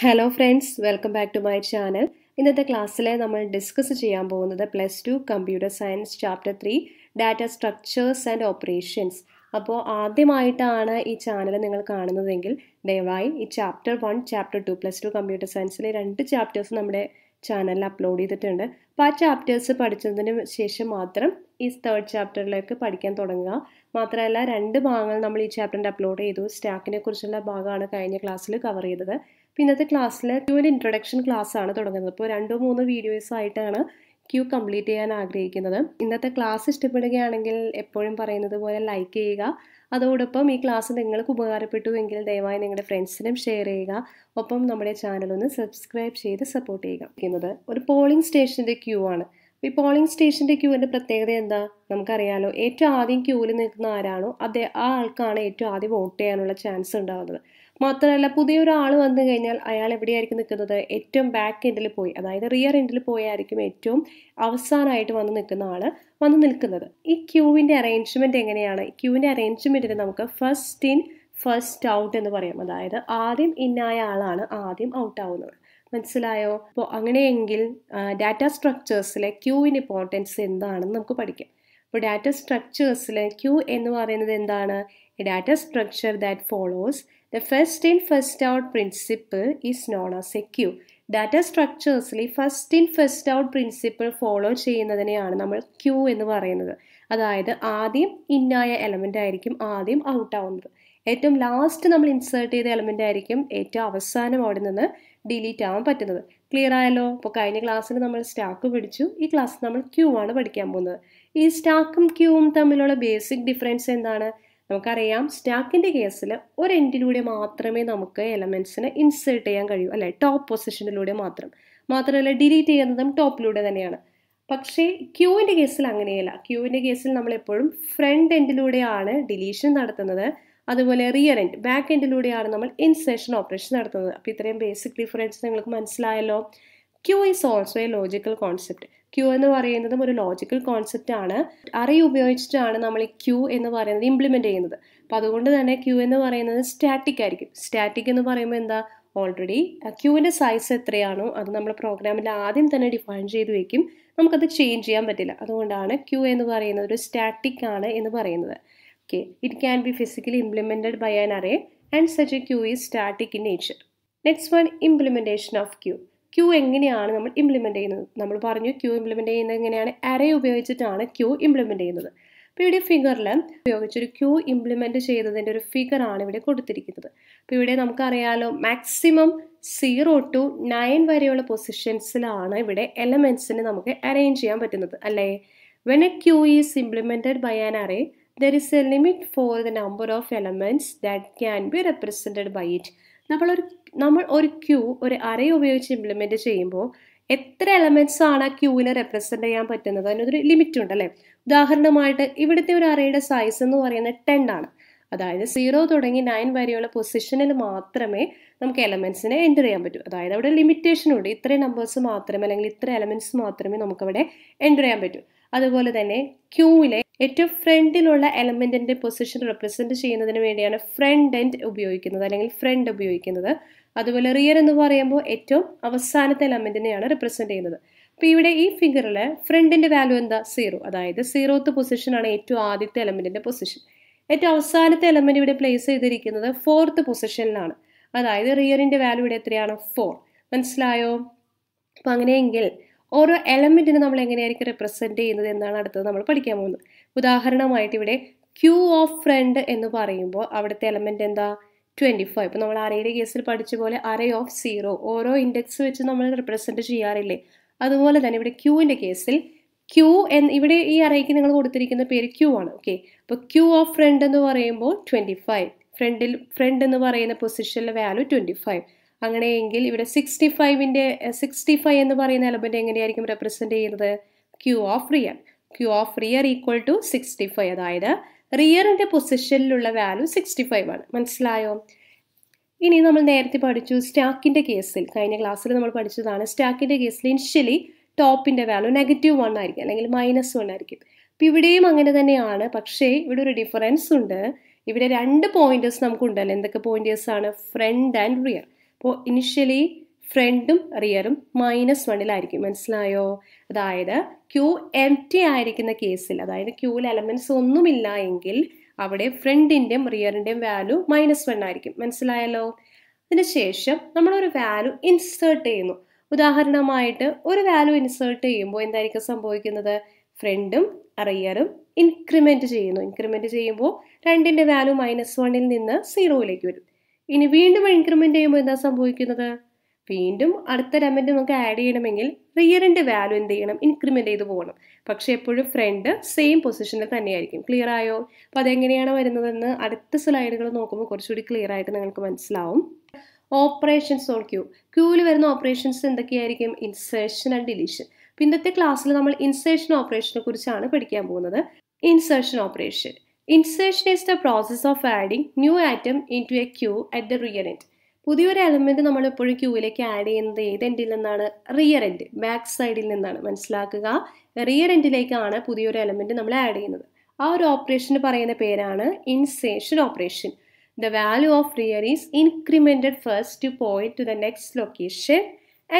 Hello friends welcome back to my channel ഇന്നത്തെ ക്ലാസ്സിലെ നമ്മൾ ഡിസ്കസ് ചെയ്യാൻ പോകുന്നത് plus two computer science chapter three data structures and operations അപ്പോൾ ആദ്യമായിട്ടാണ് ഈ ചാനൽ നിങ്ങൾ കാണുന്നതെങ്കിൽ ദയവായി ഈ chapter one chapter two plus two computer സയൻസിലെ രണ്ട് ചാപ്റ്റേഴ്സ് നമ്മുടെ ചാനലിൽ അപ്ലോഡ് ചെയ്തിട്ടുണ്ട് അപ്പോൾ ആ ചാപ്റ്റേഴ്സ് പഠിച്ചതിന് ശേഷം മാത്രം ഈ തേർഡ് ചാപ്റ്ററിലേക്ക് പഠിക്കാൻ തുടങ്ങുക മാത്രമല്ല രണ്ട് ഭാഗങ്ങൾ നമ്മൾ ഈ ചാപ്റ്ററിൻ്റെ അപ്ലോഡ് ചെയ്തു സ്റ്റാക്കിനെ കുറിച്ചുള്ള ഭാഗമാണ് കഴിഞ്ഞ ക്ലാസ്സിൽ കവർ ചെയ്തത് ഇന്നത്തെ ക്ലാസ്സിൽ ക്യൂവിൻ്റെ ഇൻട്രൊഡക്ഷൻ ക്ലാസ് ആണ് തുടങ്ങുന്നത് ഇപ്പോൾ രണ്ടോ മൂന്നോ വീഡിയോസ് ആയിട്ടാണ് ക്യൂ കംപ്ലീറ്റ് ചെയ്യാൻ ആഗ്രഹിക്കുന്നത് ഇന്നത്തെ ക്ലാസ് ഇഷ്ടപ്പെടുകയാണെങ്കിൽ എപ്പോഴും പറയുന്നത് പോലെ ലൈക്ക് ചെയ്യുക അതോടൊപ്പം ഈ ക്ലാസ് നിങ്ങൾക്ക് ഉപകാരപ്പെട്ടുവെങ്കിൽ ദയവായി നിങ്ങളുടെ ഫ്രണ്ട്സിനും ഷെയർ ചെയ്യുക ഒപ്പം നമ്മുടെ ചാനൽ ഒന്ന് സബ്സ്ക്രൈബ് ചെയ്ത് സപ്പോർട്ട് ചെയ്യുക ഒരു പോളിംഗ് സ്റ്റേഷൻ്റെ ക്യൂ ആണ് ഈ പോളിംഗ് സ്റ്റേഷൻ്റെ ക്യൂവിൻ്റെ പ്രത്യേകത എന്താ നമുക്കറിയാലോ ഏറ്റവും ആദ്യം ക്യൂവിൽ നിൽക്കുന്ന ആരാണോ അതെ ആ ആൾക്കാണ് ഏറ്റവും ആദ്യം വോട്ട് ചെയ്യാനുള്ള ചാൻസ് ഉണ്ടാകുന്നത് മാത്രമല്ല പുതിയൊരാൾ വന്നു കഴിഞ്ഞാൽ അയാൾ എവിടെയായിരിക്കും നിൽക്കുന്നത് ഏറ്റവും ബാക്ക് എൻഡിൽ പോയി അതായത് റിയർ എൻഡിൽ പോയായിരിക്കും ഏറ്റവും അവസാനമായിട്ട് വന്ന് നിൽക്കുന്ന ആൾ വന്ന് നിൽക്കുന്നത് ഈ ക്യൂവിൻ്റെ അറേഞ്ച്മെൻറ്റ് എങ്ങനെയാണ് ക്യൂവിൻ്റെ അറേഞ്ച്മെൻറ്റിൽ നമുക്ക് ഫസ്റ്റ് ഇൻ ഫസ്റ്റ് ഔട്ട് എന്ന് പറയും അതായത് ആദ്യം ഇന്നായ ആളാണ് ആദ്യം ഔട്ട് ആവുന്നത് മനസ്സിലായോ അപ്പോൾ അങ്ങനെയെങ്കിൽ ഡാറ്റ സ്ട്രക്ചേഴ്സിലെ ക്യൂവിൻ്റെ ഇമ്പോർട്ടൻസ് എന്താണെന്ന് നമുക്ക് പഠിക്കാം അപ്പോൾ ഡാറ്റ സ്ട്രക്ചേഴ്സിലെ ക്യൂ എന്ന് പറയുന്നത് എന്താണ് data structure that follows The first in first out principle is known as a queue. Data സ്ട്രക്ചേഴ്സിൽ first in first out principle follow ചെയ്യുന്നതിനെയാണ് നമ്മൾ ക്യൂ എന്ന് പറയുന്നത് അതായത് ആദ്യം ഇന്നായ എലമെൻ്റ് ആയിരിക്കും ആദ്യം ഔട്ട് ആവുന്നത് ഏറ്റവും ലാസ്റ്റ് നമ്മൾ ഇൻസേർട്ട് ചെയ്ത എലമെൻ്റ് ആയിരിക്കും ഏറ്റവും അവസാനം അവിടെ നിന്ന് ഡിലീറ്റ് ആവാൻ പറ്റുന്നത് ക്ലിയർ ആയല്ലോ അപ്പോൾ കഴിഞ്ഞ ക്ലാസ്സിൽ നമ്മൾ സ്റ്റാക്ക് പഠിച്ചു ഈ ക്ലാസ്സിൽ നമ്മൾ ക്യൂ ആണ് പഠിക്കാൻ പോകുന്നത് ഈ സ്റ്റാക്കും ക്യൂവും തമ്മിലുള്ള ബേസിക് ഡിഫറൻസ് എന്താണ് നമുക്കറിയാം സ്റ്റാക്കിൻ്റെ കേസിൽ ഒരു എൻഡിലൂടെ മാത്രമേ നമുക്ക് എലമെൻസിനെ ഇൻസേർട്ട് ചെയ്യാൻ കഴിയൂ അല്ലെ ടോപ്പ് പൊസിഷനിലൂടെ മാത്രം മാത്രമല്ല ഡിലീറ്റ് ചെയ്യുന്നതും ടോപ്പിലൂടെ തന്നെയാണ് പക്ഷേ ക്യൂവിൻ്റെ കേസിൽ അങ്ങനെയല്ല ക്യൂവിൻ്റെ കേസിൽ നമ്മൾ എപ്പോഴും ഫ്രണ്ട് എൻഡിലൂടെയാണ് ഡിലീഷൻ നടത്തുന്നത് അതുപോലെ റിയർ എൻഡ് ബാക്ക് എൻഡിലൂടെയാണ് നമ്മൾ ഇൻസേഷൻ ഓപ്പറേഷൻ നടത്തുന്നത് അപ്പോൾ ഇത്രയും ബേസിക് ഡിഫറൻസ് നിങ്ങൾക്ക് മനസ്സിലായല്ലോ queue is also a logical concept queue എന്ന് പറയുന്നതും ഒരു ലോജിക്കൽ കോൺസെപ്റ്റ് ആണ് അറേ ഉപയോഗിച്ചിട്ടാണ് നമ്മൾ ഈ ക്യൂ എന്ന് പറയുന്നത് ഇംപ്ലിമെൻറ്റ് ചെയ്യുന്നത് അപ്പോൾ അതുകൊണ്ട് തന്നെ ക്യൂ എന്ന് പറയുന്നത് സ്റ്റാറ്റിക് ആയിരിക്കും സ്റ്റാറ്റിക് എന്ന് പറയുമ്പോൾ എന്താ ഓൾറെഡി ക്യൂവിൻ്റെ സൈസ് എത്രയാണോ അത് നമ്മൾ പ്രോഗ്രാമിൽ ആദ്യം തന്നെ ഡിഫൈൻ ചെയ്ത് വെക്കും നമുക്കത് ചേഞ്ച് ചെയ്യാൻ പറ്റില്ല അതുകൊണ്ടാണ് ക്യൂ എന്ന് പറയുന്നത് ഒരു സ്റ്റാറ്റിക് ആണ് എന്ന് പറയുന്നത് okay it can be physically implemented by an array and such a queue is static in nature next one implementation of queue queue എങ്ങനെയാണ് നമ്മൾ ഇംപ്ലിമെൻ്റ് ചെയ്യുന്നത് നമ്മൾ പറഞ്ഞു ക്യൂ ഇംപ്ലിമെൻ്റ് ചെയ്യുന്നത് എങ്ങനെയാണ് അറേ ഉപയോഗിച്ചിട്ടാണ് ക്യൂ ഇംപ്ലിമെൻ്റ് ചെയ്യുന്നത് അപ്പോൾ ഇവിടെ ഫിഗറിൽ ഉപയോഗിച്ചൊരു ക്യൂ ഇംപ്ലിമെൻറ്റ് ചെയ്തതിൻ്റെ ഒരു ഫിഗറാണ് ഇവിടെ കൊടുത്തിരിക്കുന്നത് അപ്പോൾ ഇവിടെ നമുക്കറിയാലോ മാക്സിമം സീറോ ടു നയൻ വരെയുള്ള പൊസിഷൻസിലാണ് ഇവിടെ എലമെൻസിനെ നമുക്ക് അറേഞ്ച് ചെയ്യാൻ പറ്റുന്നത് അല്ലേ when a queue is implemented by an array there is a limit for the number of elements that can be represented by it നമ്മളൊരു നമ്മൾ ഒരു ക്യൂ ഒരു അറേ ഉപയോഗിച്ച് ഇംപ്ലിമെൻറ്റ് ചെയ്യുമ്പോൾ എത്ര എലമെൻറ്റ്സ് ആണ് ആ ക്യൂവിനെ റെപ്രസെൻ്റ് ചെയ്യാൻ പറ്റുന്നത് അതിനൊരു ലിമിറ്റ് ഉണ്ട് അല്ലേ ഉദാഹരണമായിട്ട് ഇവിടുത്തെ ഒരു അറയുടെ സൈസ് എന്ന് പറയുന്നത് ടെൻ ആണ് അതായത് സീറോ തുടങ്ങി നയൻ വരെയുള്ള പൊസിഷനിൽ മാത്രമേ നമുക്ക് എലമെൻസിനെ എൻ്റർ ചെയ്യാൻ പറ്റും അതായത് അവിടെ ലിമിറ്റേഷൻ ഉണ്ട് ഇത്രയും നമ്പേഴ്സ് മാത്രമേ അല്ലെങ്കിൽ ഇത്ര എലമെൻസ് മാത്രമേ നമുക്കവിടെ എൻ്റർ ചെയ്യാൻ പറ്റൂ അതുപോലെ തന്നെ ക്യൂവിലെ ഏറ്റവും ഫ്രണ്ടിലുള്ള എലമെൻറ്റിൻ്റെ പൊസിഷൻ റെപ്രസെൻറ്റ് ചെയ്യുന്നതിന് വേണ്ടിയാണ് ഫ്രണ്ട് എൻഡ് ഉപയോഗിക്കുന്നത് അല്ലെങ്കിൽ ഫ്രണ്ട് ഉപയോഗിക്കുന്നത് അതുപോലെ റിയർ എന്ന് പറയുമ്പോൾ ഏറ്റവും അവസാനത്തെ എലമെൻറ്റിനെയാണ് റെപ്രസെൻറ്റ് ചെയ്യുന്നത് അപ്പോൾ ഇവിടെ ഈ ഫിഗറിൽ ഫ്രണ്ടിൻ്റെ വാല്യൂ എന്താ സീറോ അതായത് സീറോത്ത് പൊസിഷനാണ് ഏറ്റവും ആദ്യത്തെ എലമെൻറ്റിൻ്റെ പൊസിഷൻ ഏറ്റവും അവസാനത്തെ എലമെൻറ്റ് ഇവിടെ പ്ലേസ് ചെയ്തിരിക്കുന്നത് ഫോർത്ത് പൊസിഷനിലാണ് അതായത് റിയറിൻ്റെ വാല്യൂ ഇവിടെ എത്രയാണ് ഫോർ മനസ്സിലായോ അപ്പം അങ്ങനെയെങ്കിൽ ഓരോ എലമെൻറ്റിനും നമ്മൾ എങ്ങനെയായിരിക്കും റെപ്രസെൻറ്റ് ചെയ്യുന്നത് എന്നാണ് അടുത്തത് നമ്മൾ പഠിക്കാൻ പോകുന്നത് ഉദാഹരണമായിട്ട് ഇവിടെ ക്യൂ ഓഫ് ഫ്രണ്ട് എന്ന് പറയുമ്പോൾ അവിടുത്തെ എലമെൻ്റ് എന്താ ട്വൻറ്റി ഫൈവ് ഇപ്പോൾ നമ്മൾ അറയുടെ കേസിൽ പഠിച്ച പോലെ അറേ ഓഫ് സീറോ ഓരോ ഇൻഡെക്സ് വെച്ച് നമ്മൾ റിപ്രസെൻറ്റ് ചെയ്യാറില്ലേ അതുപോലെ തന്നെ ഇവിടെ ക്യൂവിൻ്റെ കേസിൽ ക്യൂ എന്ന് ഇവിടെ ഈ അറേക്ക് നിങ്ങൾ കൊടുത്തിരിക്കുന്ന പേര് ക്യൂ ആണ് ഓക്കെ അപ്പോൾ ക്യൂ ഓഫ് ഫ്രണ്ട് എന്ന് പറയുമ്പോൾ ട്വൻറ്റി ഫൈവ് ഫ്രണ്ടിൽ ഫ്രണ്ട് എന്ന് പറയുന്ന പൊസിഷനിലെ വാല്യൂ ട്വൻറ്റി ഫൈവ് അങ്ങനെയെങ്കിൽ ഇവിടെ സിക്സ്റ്റി ഫൈവിൻ്റെ സിക്സ്റ്റി ഫൈവ് എന്ന് പറയുന്ന എലമെൻറ്റ് എങ്ങനെയായിരിക്കും റെപ്രസെൻ്റ് ചെയ്യുന്നത് queue of rear queue of rear equal to sixty five അതായത് റിയറിൻ്റെ പൊസിഷനിലുള്ള വാല്യൂ സിക്സ്റ്റി ഫൈവ് ആണ് മനസ്സിലായോ ഇനി നമ്മൾ നേരത്തെ പഠിച്ചു സ്റ്റാക്കിൻ്റെ കേസിൽ കഴിഞ്ഞ ക്ലാസ്സിൽ നമ്മൾ പഠിച്ചതാണ് സ്റ്റാക്കിൻ്റെ കേസിൽ ഇനിഷ്യലി ടോപ്പിൻ്റെ വാല്യൂ നെഗറ്റീവ് വൺ ആയിരിക്കും അല്ലെങ്കിൽ മൈനസ് വൺ ആയിരിക്കും അപ്പോൾ ഇവിടെയും അങ്ങനെ തന്നെയാണ് പക്ഷേ ഇവിടെ ഒരു ഡിഫറൻസ് ഉണ്ട് ഇവിടെ രണ്ട് പോയിന്റേഴ്സ് നമുക്കുണ്ടല്ലോ എന്തൊക്കെ പോയിന്റേഴ്സ് ആണ് ഫ്രണ്ട് ആൻഡ് റിയർ അപ്പോൾ ഇനിഷ്യലി ഫ്രണ്ടും റിയറും മൈനസ് വണ്ണിലായിരിക്കും മനസ്സിലായോ അതായത് ക്യൂ എം ടി ആയിരിക്കുന്ന കേസിൽ അതായത് ക്യൂവിൽ എലമെൻറ്റ്സ് ഒന്നുമില്ല എങ്കിൽ അവിടെ ഫ്രണ്ടിൻ്റെയും റിയറിൻ്റെയും വാല്യൂ മൈനസ് വൺ ആയിരിക്കും മനസ്സിലായല്ലോ അതിനുശേഷം നമ്മളൊരു വാല്യൂ ഇൻസേർട്ട് ചെയ്യുന്നു ഉദാഹരണമായിട്ട് ഒരു വാല്യൂ ഇൻസേർട്ട് ചെയ്യുമ്പോൾ എന്തായിരിക്കും സംഭവിക്കുന്നത് ഫ്രണ്ടും അറിയാനും ഇൻക്രിമെൻറ്റ് ചെയ്യുന്നു ഇൻക്രിമെൻറ്റ് ചെയ്യുമ്പോൾ രണ്ടിൻ്റെ വാല്യൂ മൈനസ് വണ്ണിൽ നിന്ന് സീറോയിലേക്ക് വരും ഇനി വീണ്ടും ഇൻക്രിമെൻറ്റ് ചെയ്യുമ്പോൾ എന്താ സംഭവിക്കുന്നത് വീണ്ടും അടുത്ത രമൻറ്റ് നമുക്ക് ആഡ് ചെയ്യണമെങ്കിൽ റിയറിൻ്റെ വാല്യൂ എന്ത് ചെയ്യണം ഇൻക്രിമെൻ്റ് ചെയ്ത് പോകണം പക്ഷേ എപ്പോഴും ഫ്രണ്ട് സെയിം പൊസിഷനിൽ തന്നെയായിരിക്കും ക്ലിയർ ആയോ അപ്പോൾ അതെങ്ങനെയാണ് വരുന്നതെന്ന് അടുത്ത സ്ലൈഡുകൾ നോക്കുമ്പോൾ കുറച്ചുകൂടി ക്ലിയർ ആയിട്ട് നിങ്ങൾക്ക് മനസ്സിലാവും ഓപ്പറേഷൻസ് ഓൺ ക്യൂ ക്യൂവിൽ വരുന്ന ഓപ്പറേഷൻസ് എന്തൊക്കെയായിരിക്കും ഇൻസേഷൻ ആൻഡ് ഡിലീഷൻ പിന്നത്തെ ക്ലാസ്സിൽ നമ്മൾ ഇൻസേഷൻ ഓപ്പറേഷനെ കുറിച്ചാണ് പഠിക്കാൻ പോകുന്നത് insertion operation insertion is the process of adding new item into a queue at the rear end പുതിയൊരു എലമെന്റ് നമ്മൾ എപ്പോഴും ക്യൂവിലേക്ക് ആഡ് ചെയ്യുന്നത് ഏത് എൻഡിൽ നിന്നാണ് റിയർ എൻഡ് ബാക്ക് സൈഡിൽ നിന്നാണ് മനസ്സിലാക്കുക റിയർ എൻഡിലേക്കാണ് പുതിയൊരു എലമെന്റ് നമ്മൾ ആഡ് ചെയ്യുന്നത് ആ ഒരു ഓപ്പറേഷന് പറയുന്ന പേരാണ് insertion operation the value of rear is incremented first to point to the next location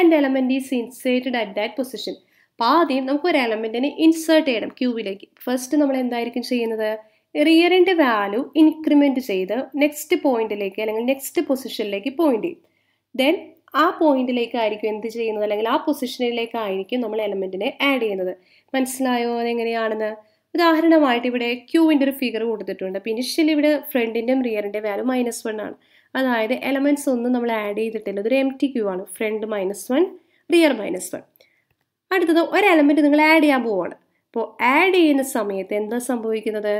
and element is inserted at that position അപ്പം ആദ്യം നമുക്ക് ഒരു എലമെൻറ്റിനെ ഇൻസേർട്ട് ചെയ്യണം ക്യൂവിലേക്ക് ഫസ്റ്റ് നമ്മൾ എന്തായിരിക്കും ചെയ്യുന്നത് റിയറിൻ്റെ വാല്യൂ ഇൻക്രിമെൻറ്റ് ചെയ്ത് നെക്സ്റ്റ് പോയിന്റിലേക്ക് അല്ലെങ്കിൽ നെക്സ്റ്റ് പൊസിഷനിലേക്ക് പോയിന്റ് ചെയ്യും ദെൻ ആ പോയിന്റിലേക്കായിരിക്കും എന്ത് ചെയ്യുന്നത് അല്ലെങ്കിൽ ആ പൊസിഷനിലേക്കായിരിക്കും നമ്മൾ എലമെൻറ്റിനെ ആഡ് ചെയ്യുന്നത് മനസ്സിലായോ അതെങ്ങനെയാണെന്ന് ഉദാഹരണമായിട്ട് ഇവിടെ ക്യൂവിൻ്റെ ഒരു ഫിഗർ കൊടുത്തിട്ടുണ്ട് അപ്പം ഇനിഷ്യലി ഇവിടെ ഫ്രണ്ടിൻ്റെയും റിയറിൻ്റെ വാല്യൂ മൈനസ് വൺ ആണ് അതായത് എലമെൻറ്റ്സ് ഒന്നും നമ്മൾ ആഡ് ചെയ്തിട്ടില്ല ഇതൊരു എം ടി ക്യൂ ആണ് front minus one rear minus one അടുത്തത് ഒരു എലമെൻറ്റ് നിങ്ങൾ ആഡ് ചെയ്യാൻ പോവുകയാണ് അപ്പോൾ ആഡ് ചെയ്യുന്ന സമയത്ത് എന്താ സംഭവിക്കുന്നത്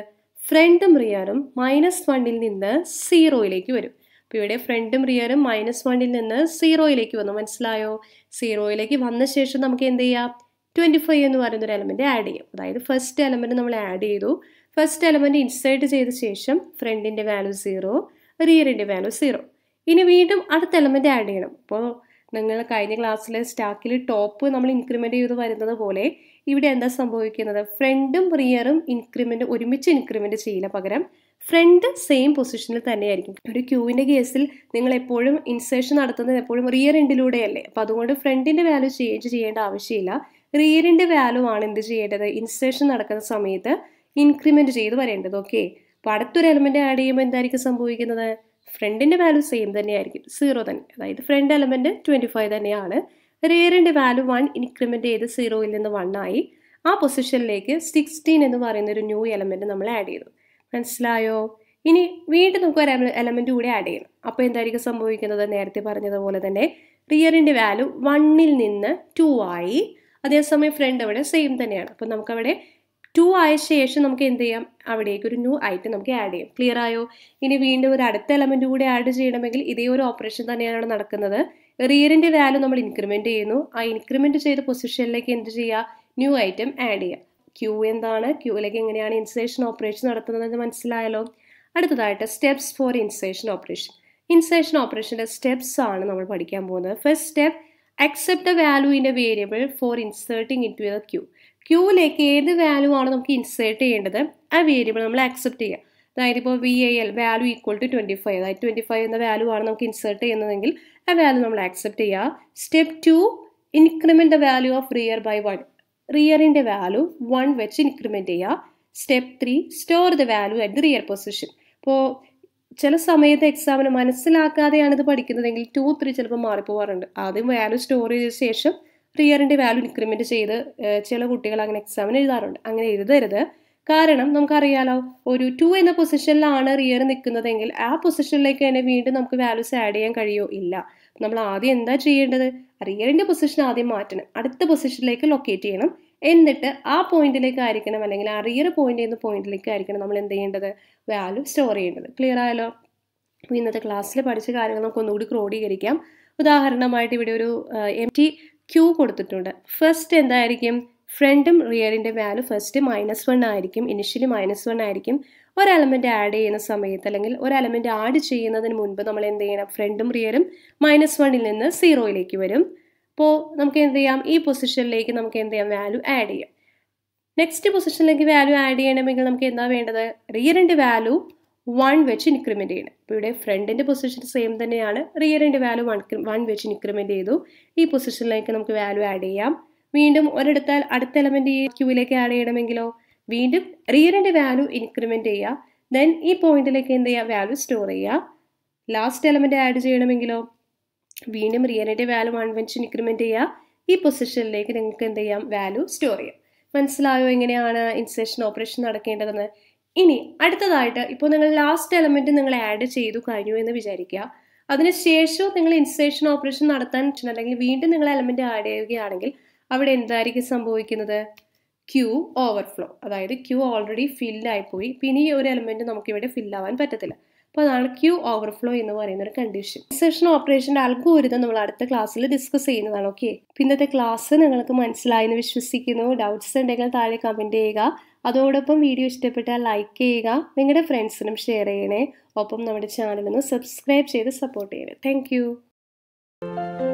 ഫ്രണ്ടും റിയറും മൈനസ് വണ്ണിൽ നിന്ന് സീറോയിലേക്ക് വരും അപ്പോൾ ഇവിടെ ഫ്രണ്ടും റിയറും മൈനസ് വണ്ണിൽ നിന്ന് സീറോയിലേക്ക് വന്നു മനസ്സിലായോ സീറോയിലേക്ക് വന്ന ശേഷം നമുക്ക് എന്ത് ചെയ്യാം ട്വൻറ്റി ഫൈവ് എന്ന് പറയുന്ന ഒരു എലമെൻറ്റ് ആഡ് ചെയ്യും അതായത് ഫസ്റ്റ് എലമെൻറ്റ് നമ്മൾ ആഡ് ചെയ്തു ഫസ്റ്റ് എലമെൻറ്റ് ഇൻസേർട്ട് ചെയ്ത ശേഷം ഫ്രണ്ടിൻ്റെ വാല്യൂ സീറോ റിയറിൻ്റെ വാല്യൂ സീറോ ഇനി വീണ്ടും അടുത്ത എലമെൻറ്റ് ആഡ് ചെയ്യണം അപ്പോൾ നിങ്ങൾ കഴിഞ്ഞ ക്ലാസ്സിലെ സ്റ്റാക്കിൽ ടോപ്പ് നമ്മൾ ഇൻക്രിമെൻ്റ് ചെയ്ത് വരുന്നത് പോലെ ഇവിടെ എന്താ സംഭവിക്കുന്നത് ഫ്രണ്ടും റിയറും ഇൻക്രിമെൻ്റ് ഒരുമിച്ച് ഇൻക്രിമെൻ്റ് ചെയ്യില്ല പകരം ഫ്രണ്ട് സെയിം പൊസിഷനിൽ തന്നെയായിരിക്കും ഒരു ക്യൂവിൻ്റെ കേസിൽ നിങ്ങൾ എപ്പോഴും ഇൻസേഷൻ നടത്തുന്നത് എപ്പോഴും റിയർ എൻഡിലൂടെയല്ലേ അപ്പോൾ അതുകൊണ്ട് ഫ്രണ്ടിൻ്റെ വാല്യൂ ചേഞ്ച് ചെയ്യേണ്ട ആവശ്യമില്ല റിയറിൻ്റെ വാല്യൂ ആണ് എന്ത് ചെയ്യേണ്ടത് ഇൻസേഷൻ നടക്കുന്ന സമയത്ത് ഇൻക്രിമെൻറ്റ് ചെയ്ത് വരേണ്ടത് ഓക്കെ അപ്പോൾ അടുത്തൊരു എലമെൻറ്റ് ആഡ് ചെയ്യുമ്പോൾ എന്തായിരിക്കും സംഭവിക്കുന്നത് ഫ്രണ്ടിൻ്റെ വാല്യൂ സെയിം തന്നെയായിരിക്കും സീറോ തന്നെ അതായത് ഫ്രണ്ട് എലമെൻറ്റ് ട്വൻറ്റി ഫൈവ് തന്നെയാണ് റിയറിൻ്റെ വാല്യൂ വൺ ഇൻക്രിമെൻറ്റ് ചെയ്ത് സീറോയിൽ നിന്ന് വൺ ആയി ആ പൊസിഷനിലേക്ക് സിക്സ്റ്റീൻ എന്ന് പറയുന്ന ഒരു ന്യൂ എലമെൻറ്റ് നമ്മൾ ആഡ് ചെയ്തു മനസ്സിലായോ ഇനി വീണ്ടും നമുക്ക് ഒരു എലമെൻറ്റ് കൂടി ആഡ് ചെയ്യണം അപ്പോൾ എന്തായിരിക്കും സംഭവിക്കുന്നത് നേരത്തെ പറഞ്ഞതുപോലെ തന്നെ റിയറിൻ്റെ വാല്യൂ വണ്ണിൽ നിന്ന് ടു ആയി അതേസമയം ഫ്രണ്ട് അവിടെ സെയിം തന്നെയാണ് അപ്പോൾ നമുക്കവിടെ ടു ആയ ശേഷം നമുക്ക് എന്ത് ചെയ്യാം അവിടേക്ക് ഒരു ന്യൂ ഐറ്റം നമുക്ക് ആഡ് ചെയ്യാം ക്ലിയർ ആയോ ഇനി വീണ്ടും ഒരു അടുത്ത എലമെൻ്റ് കൂടി ആഡ് ചെയ്യണമെങ്കിൽ ഇതേ ഒരു ഓപ്പറേഷൻ തന്നെയാണ് നടക്കുന്നത് റിയറിൻ്റെ വാല്യൂ നമ്മൾ ഇൻക്രിമെൻറ്റ് ചെയ്യുന്നു ആ ഇൻക്രിമെൻറ്റ് ചെയ്ത പൊസിഷനിലേക്ക് എന്ത് ചെയ്യുക ന്യൂ ഐറ്റം ആഡ് ചെയ്യുക ക്യൂ എന്താണ് ക്യൂയിലേക്ക് എങ്ങനെയാണ് ഇൻസേഷൻ ഓപ്പറേഷൻ നടത്തുന്നതെന്ന് മനസ്സിലായല്ലോ അടുത്തതായിട്ട് steps for insertion operation insertion ഓപ്പറേഷൻ്റെ സ്റ്റെപ്സ് ആണ് നമ്മൾ പഠിക്കാൻ പോകുന്നത് first step accept a value in a variable for inserting into a queue ക്യൂവിലേക്ക് ഏത് വാല്യൂ ആണ് നമുക്ക് ഇൻസേർട്ട് ചെയ്യേണ്ടത് ആ വേരിയബിൾ നമ്മൾ അക്സെപ്റ്റ് ചെയ്യുക അതായത് ഇപ്പോൾ V I L value equal to twenty five അതായത് ട്വൻറ്റി ഫൈവ് എന്ന വാല്യൂ ആണ് നമുക്ക് ഇൻസേർട്ട് ചെയ്യുന്നതെങ്കിൽ ആ വാല്യൂ നമ്മൾ അക്സെപ്റ്റ് ചെയ്യുക step two increment the value of rear by one റിയറിൻ്റെ വാല്യൂ വൺ വെച്ച് ഇൻക്രിമെൻറ്റ് ചെയ്യുക step three store the value at the rear position ഇപ്പോൾ ചില സമയത്ത് എക്സാമിന് മനസ്സിലാക്കാതെയാണ് ഇത് പഠിക്കുന്നതെങ്കിൽ ടു ത്രീ ചിലപ്പോൾ മാറിപ്പോവാറുണ്ട് ആദ്യം വാല്യൂ സ്റ്റോർ ചെയ്ത ശേഷം ഇയറിൻ്റെ വാല്യൂ ഇൻക്രിമെൻ്റ് ചെയ്ത് ചില കുട്ടികൾ അങ്ങനെ എക്സാമിന് എഴുതാറുണ്ട് അങ്ങനെ എഴുതരുത് കാരണം നമുക്കറിയാലോ ഒരു ടു എന്ന പൊസിഷനിലാണ് റിയർ നിൽക്കുന്നതെങ്കിൽ ആ പൊസിഷനിലേക്ക് തന്നെ വീണ്ടും നമുക്ക് വാല്യൂസ് ആഡ് ചെയ്യാൻ കഴിയോ ഇല്ല നമ്മൾ ആദ്യം എന്താ ചെയ്യേണ്ടത് റിയറിൻ്റെ പൊസിഷൻ ആദ്യം മാറ്റണം അടുത്ത പൊസിഷനിലേക്ക് ലൊക്കേറ്റ് ചെയ്യണം എന്നിട്ട് ആ പോയിന്റിലേക്ക് ആയിരിക്കണം അല്ലെങ്കിൽ ആ റിയർ പോയിന്റ് എന്ന പോയിന്റിലേക്ക് ആയിരിക്കണം നമ്മൾ എന്ത് ചെയ്യേണ്ടത് വാല്യൂ സ്റ്റോർ ചെയ്യേണ്ടത് ക്ലിയർ ആയാലോ ഇന്നത്തെ ക്ലാസ്സിൽ പഠിച്ച കാര്യങ്ങൾ നമുക്ക് ഒന്നുകൂടി ക്രോഡീകരിക്കാം ഉദാഹരണമായിട്ട് ഇവിടെ ഒരു എം ടി ക്യൂ കൊടുത്തിട്ടുണ്ട് ഫസ്റ്റ് എന്തായിരിക്കും ഫ്രണ്ടും റിയറിൻ്റെ വാല്യൂ ഫസ്റ്റ് മൈനസ് വൺ ആയിരിക്കും ഇനിഷ്യലി മൈനസ് വൺ ആയിരിക്കും ഒരു എലമെൻറ്റ് ആഡ് ചെയ്യുന്ന സമയത്ത് അല്ലെങ്കിൽ ഒരു എലമെൻറ്റ് ആഡ് ചെയ്യുന്നതിന് മുൻപ് നമ്മൾ എന്ത് ചെയ്യണം ഫ്രണ്ടും റിയറും മൈനസ് വണ്ണിൽ നിന്ന് സീറോയിലേക്ക് വരും അപ്പോൾ നമുക്ക് എന്ത് ചെയ്യാം ഈ പൊസിഷനിലേക്ക് നമുക്ക് എന്ത് ചെയ്യാം വാല്യൂ ആഡ് ചെയ്യാം നെക്സ്റ്റ് പൊസിഷനിലേക്ക് വാല്യൂ ആഡ് ചെയ്യണമെങ്കിൽ നമുക്ക് എന്താ വേണ്ടത് റിയറിൻ്റെ വാല്യൂ വൺ വെച്ച് ഇൻക്രിമെൻ്റ് ചെയ്യണം ഇപ്പോൾ ഇവിടെ ഫ്രണ്ടിൻ്റെ പൊസിഷൻ സെയിം തന്നെയാണ് റിയറിൻ്റെ വാല്യൂ വൺ വൺ വെച്ച് ഇൻക്രിമെൻ്റ് ചെയ്തു ഈ പൊസിഷനിലേക്ക് നമുക്ക് വാല്യൂ ആഡ് ചെയ്യാം വീണ്ടും ഒരിടത്താൽ അടുത്ത എലമെൻ്റ് ഈ ക്യൂവിലേക്ക് ആഡ് ചെയ്യണമെങ്കിലോ വീണ്ടും റിയറിൻ്റെ വാല്യൂ ഇൻക്രിമെൻ്റ് ചെയ്യുക ദെൻ ഈ പോയിന്റിലേക്ക് എന്ത് ചെയ്യുക വാല്യൂ സ്റ്റോർ ചെയ്യുക ലാസ്റ്റ് എലമെൻ്റ് ആഡ് ചെയ്യണമെങ്കിലോ വീണ്ടും റിയറിൻ്റെ വാല്യൂ വൺ വെച്ച് ഇൻക്രിമെൻ്റ് ചെയ്യുക ഈ പൊസിഷനിലേക്ക് നിങ്ങൾക്ക് എന്ത് ചെയ്യാം വാല്യൂ സ്റ്റോർ ചെയ്യാം മനസ്സിലായോ എങ്ങനെയാണ് ഇൻസേഷൻ ഓപ്പറേഷൻ നടക്കേണ്ടതെന്ന് ഇനി അടുത്തതായിട്ട് ഇപ്പോൾ നിങ്ങൾ ലാസ്റ്റ് എലമെൻറ്റ് നിങ്ങൾ ആഡ് ചെയ്തു കഴിഞ്ഞു എന്ന് വിചാരിക്കുക അതിനുശേഷം നിങ്ങൾ ഇൻസേഷൻ ഓപ്പറേഷൻ നടത്താൻ അല്ലെങ്കിൽ വീണ്ടും നിങ്ങൾ എലമെൻറ്റ് ആഡ് ചെയ്യുകയാണെങ്കിൽ അവിടെ എന്തായിരിക്കും സംഭവിക്കുന്നത് ക്യൂ ഓവർഫ്ലോ അതായത് ക്യൂ ഓൾറെഡി ഫില്ലായിപ്പോയി പിന്നെ ഈ ഒരു എലമെൻറ്റ് നമുക്കിവിടെ ഫില്ലാവാൻ പറ്റത്തില്ല അപ്പോൾ അതാണ് ക്യൂ ഓവർഫ്ലോ എന്ന് പറയുന്ന ഒരു കണ്ടീഷൻ ഇൻസെർഷൻ ഓപ്പറേഷൻ്റെ അൽഗോരിതം നമ്മൾ അടുത്ത ക്ലാസ്സിൽ ഡിസ്കസ് ചെയ്യുന്നതാണ് ഓക്കെ ഇന്നത്തെ ക്ലാസ് നിങ്ങൾക്ക് മനസ്സിലായെന്ന് വിശ്വസിക്കുന്നു ഡൗട്ട്സ് ഉണ്ടെങ്കിൽ താഴെ കമൻറ്റ് ചെയ്യുക അതോടൊപ്പം വീഡിയോ ഇഷ്ടപ്പെട്ടാൽ ലൈക്ക് ചെയ്യുക നിങ്ങളുടെ ഫ്രണ്ട്സിനും ഷെയർ ചെയ്യണേ ഒപ്പം നമ്മുടെ ചാനലൊന്ന് സബ്സ്ക്രൈബ് ചെയ്ത് സപ്പോർട്ട് ചെയ്യണേ താങ്ക്